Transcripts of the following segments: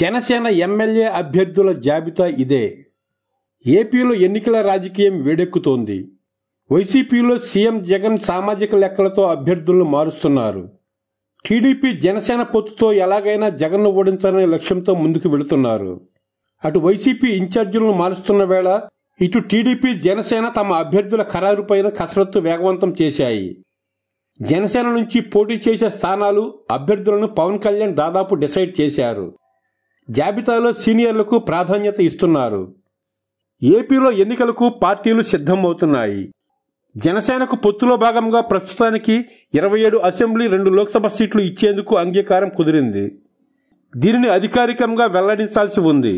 Janasena MLA అభ్యర్థుల జాబితా ఇదే ఏపీలో ఎన్నికల రాజకీయం వేడెక్కుతోంది వైసీపీలో సీఎం జగన్ సామాజిక లెక్కలతో అభ్యర్థులను మారుస్తున్నారు టీడీపీ జనసేన పొత్తుతో ఎలాగైనా జగన్ను ఓడించాలనే లక్ష్యంతో ముందుకు వెళుతున్నారు అటు వైసీపీ ఇన్ఛార్జీలను మారుస్తున్న వేళ ఇటు టీడీపీ జనసేన తమ అభ్యర్థుల ఖరారుపైన కసరత్తు వేగవంతం చేశాయి జనసేన నుంచి పోటీ చేసే స్థానాలు అభ్యర్థులను పవన్ కళ్యాణ్ దాదాపు డిసైడ్ చేశారు జాబితాలో సీనియర్లకు ప్రాధాన్యత ఇస్తున్నారు ఏపీలో ఎన్నికలకు పార్టీలు సిద్ధమవుతున్నాయి జనసేనకు పొత్తులో భాగంగా ప్రస్తుతానికి ఇరవై ఏడు అసెంబ్లీ రెండు లోక్సభ సీట్లు ఇచ్చేందుకు అంగీకారం కుదిరింది దీనిని అధికారికంగా వెల్లడించాల్సి ఉంది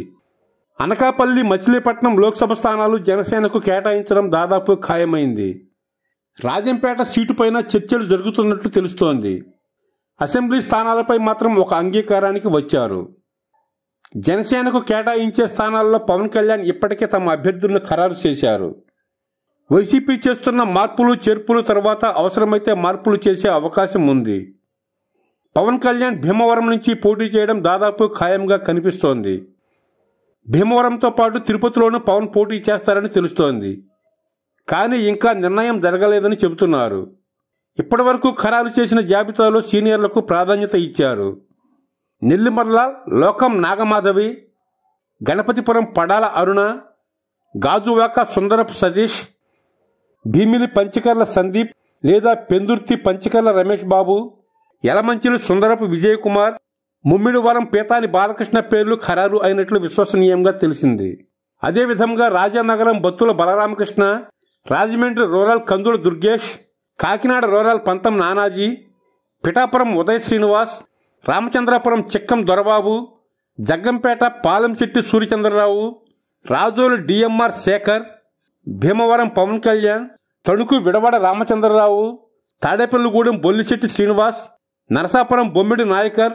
అనకాపల్లి మచిలీపట్నం లోక్సభ స్థానాలు జనసేనకు కేటాయించడం దాదాపు ఖాయమైంది రాజంపేట సీటుపైన చర్చలు జరుగుతున్నట్లు తెలుస్తోంది అసెంబ్లీ స్థానాలపై మాత్రం ఒక అంగీకారానికి వచ్చారు జనసేనకు కేటాయించే స్థానాల్లో పవన్ కళ్యాణ్ ఇప్పటికే తమ అభ్యర్థులను ఖరారు చేశారు వైసీపీ చేస్తున్న మార్పులు చేర్పులు తర్వాత అవసరమైతే మార్పులు చేసే అవకాశం ఉంది పవన్ కళ్యాణ్ భీమవరం నుంచి పోటీ చేయడం దాదాపు ఖాయంగా కనిపిస్తోంది భీమవరంతో పాటు తిరుపతిలోనూ పవన్ పోటీ చేస్తారని తెలుస్తోంది కానీ ఇంకా నిర్ణయం జరగలేదని చెబుతున్నారు ఇప్పటివరకు ఖరారు చేసిన జాబితాలో సీనియర్లకు ప్రాధాన్యత ఇచ్చారు నెల్లిమర్ల లోకం నాగమాధవి గణపతిపురం పడాల అరుణ గాజువాక సుందరపు సతీష్ భీమిలి పంచకర్ల సందీప్ లేదా పెందుర్తి పంచకర్ల రమేష్ బాబు ఎలమంచిలు సుందరపు విజయ్ కుమార్ ముమ్మిడివరం పీతాని బాలకృష్ణ పేర్లు ఖరారు అయినట్లు విశ్వసనీయంగా తెలిసింది అదేవిధంగా Rajanagaram Battula Balaramakrishna Rajahmundry rural Kandula Durgesh Kakinada rural Pantham Nanaji Pithapuram Uday Srinivas Ramachandrapuram Chikkam Dorababu Jaggampeta Palemsetti Suryachandrarao Rajolu DMR Shekar Bhimavaram Pawan Kalyan Tanuku Vidavada Ramachandrarao Tadepalligudem Bollisetti Srinivas Narasapuram Bommidi Nayakar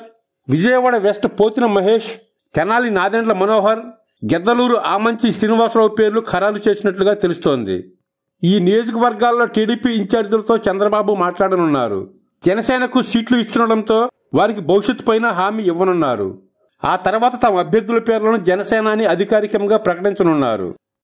Vijayawada west Pothina Mahesh Tenali Nadendla Manohar Giddalur Amanchi Srinivasarao పేర్లు ఖరారు చేసినట్లుగా తెలుస్తోంది ఈ నియోజకవర్గాల్లో టీడీపీ ఇన్ఛార్జీలతో చంద్రబాబు మాట్లాడనున్నారు జనసేనకు సీట్లు ఇస్తుండటంతో వారికి భవిష్యత్తు పైన హామీ ఇవ్వనున్నారు ఆ తర్వాత తమ అభ్యర్థుల పేర్లను జనసేనాని అధికారికంగా ప్రకటించనున్నారు